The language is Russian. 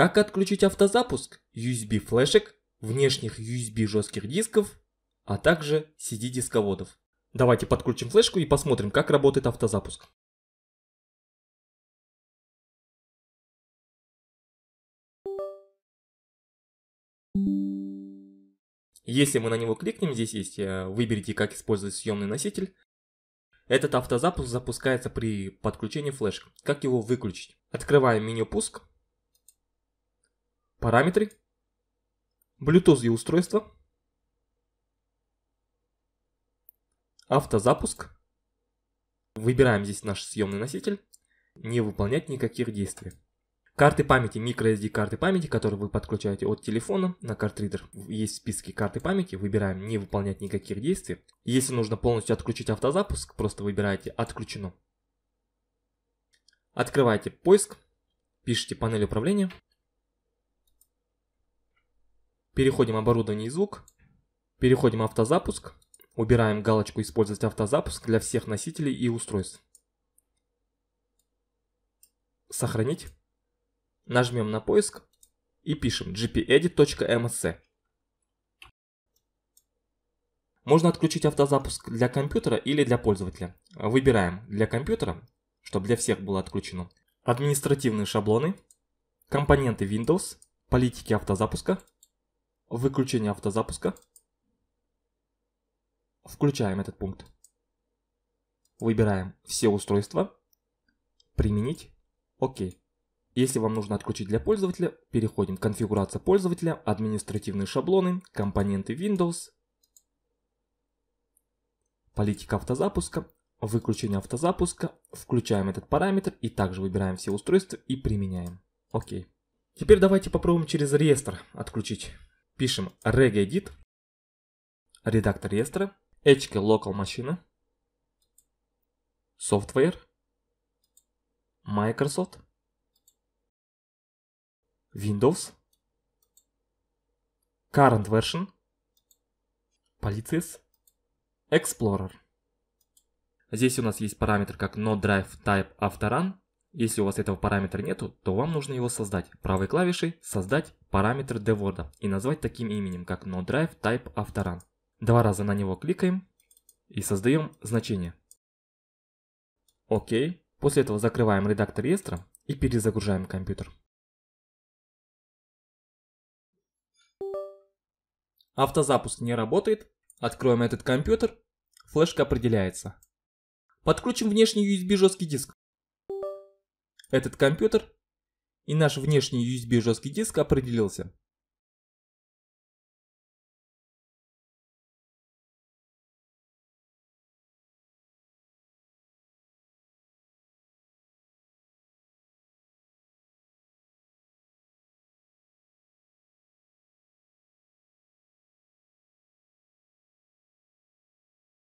Как отключить автозапуск USB-флешек, внешних USB жестких дисков, а также CD-дисководов. Давайте подключим флешку и посмотрим, как работает автозапуск. Если мы на него кликнем, здесь есть э, «Выберите, как использовать съемный носитель», этот автозапуск запускается при подключении флешки. Как его выключить? Открываем меню «Пуск», Параметры. Bluetooth и устройство. Автозапуск. Выбираем здесь наш съемный носитель. Не выполнять никаких действий. Карты памяти, microSD карты памяти, которые вы подключаете от телефона на картридер. Есть списки карты памяти, выбираем не выполнять никаких действий. Если нужно полностью отключить автозапуск, просто выбираете «Отключено». Открываете поиск, пишите панель управления, Переходим оборудование и звук. Переходим автозапуск. Убираем галочку «Использовать автозапуск» для всех носителей и устройств. Сохранить. Нажмем на поиск и пишем gpedit.msc. Можно отключить автозапуск для компьютера или для пользователя. Выбираем для компьютера, чтобы для всех было отключено. Административные шаблоны, компоненты Windows, политики автозапуска, Выключение автозапуска. Включаем этот пункт. Выбираем все устройства. Применить. ОК. Если вам нужно отключить для пользователя, переходим в конфигурация пользователя, административные шаблоны, компоненты Windows, политика автозапуска, выключение автозапуска, включаем этот параметр и также выбираем все устройства и применяем. Окей. Теперь давайте попробуем через реестр отключить пишем regedit, редактор реестра, HK local машина, software, Microsoft, Windows, current version, policies, explorer. Здесь у нас есть параметр как no drive type after run, если у вас этого параметра нету, то вам нужно его создать. Правой клавишей «Создать параметр DWord» и назвать таким именем, как NoDrive Type Afterrun. Два раза на него кликаем и создаем значение. Окей. После этого закрываем редактор реестра и перезагружаем компьютер. Автозапуск не работает. Откроем этот компьютер. Флешка определяется. Подключим внешний USB жесткий диск. Этот компьютер и наш внешний USB жесткий диск определился.